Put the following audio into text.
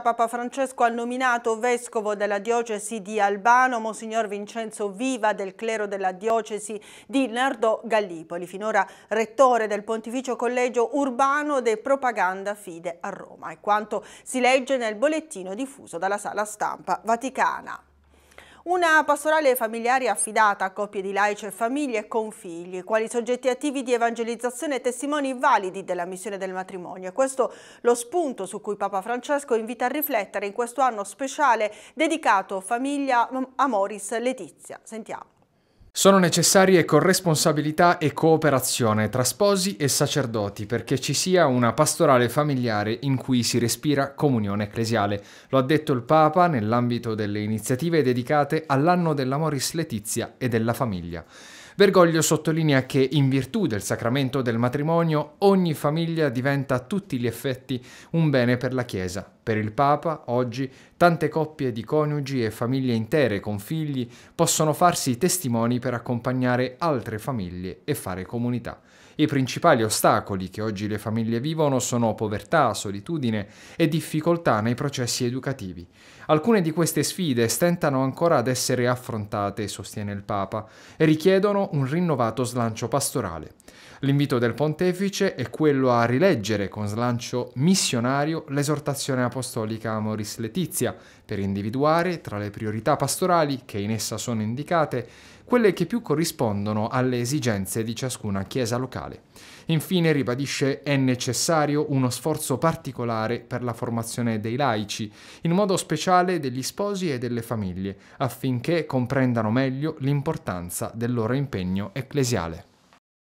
Papa Francesco ha nominato vescovo della diocesi di Albano Monsignor Vincenzo Viva del clero della diocesi di Nardò Gallipoli, finora rettore del Pontificio Collegio Urbano de Propaganda Fide a Roma. È quanto si legge nel bollettino diffuso dalla sala stampa vaticana. Una pastorale familiare affidata a coppie di laici e famiglie con figli, quali soggetti attivi di evangelizzazione e testimoni validi della missione del matrimonio. E questo lo spunto su cui Papa Francesco invita a riflettere in questo anno speciale dedicato famiglia Amoris Letizia. Sentiamo. Sono necessarie corresponsabilità e cooperazione tra sposi e sacerdoti perché ci sia una pastorale familiare in cui si respira comunione ecclesiale. Lo ha detto il Papa nell'ambito delle iniziative dedicate all'anno dell'amoris letizia e della famiglia. Bergoglio sottolinea che in virtù del sacramento del matrimonio ogni famiglia diventa a tutti gli effetti un bene per la Chiesa. Per il Papa, oggi, tante coppie di coniugi e famiglie intere con figli possono farsi testimoni per accompagnare altre famiglie e fare comunità. I principali ostacoli che oggi le famiglie vivono sono povertà, solitudine e difficoltà nei processi educativi. Alcune di queste sfide stentano ancora ad essere affrontate, sostiene il Papa, e richiedono un rinnovato slancio pastorale. L'invito del pontefice è quello a rileggere con slancio missionario l'esortazione apostolica a Moris Letizia per individuare tra le priorità pastorali che in essa sono indicate quelle che più corrispondono alle esigenze di ciascuna chiesa locale. Infine ribadisce è necessario uno sforzo particolare per la formazione dei laici, in modo speciale degli sposi e delle famiglie, affinché comprendano meglio l'importanza del loro impegno ecclesiale.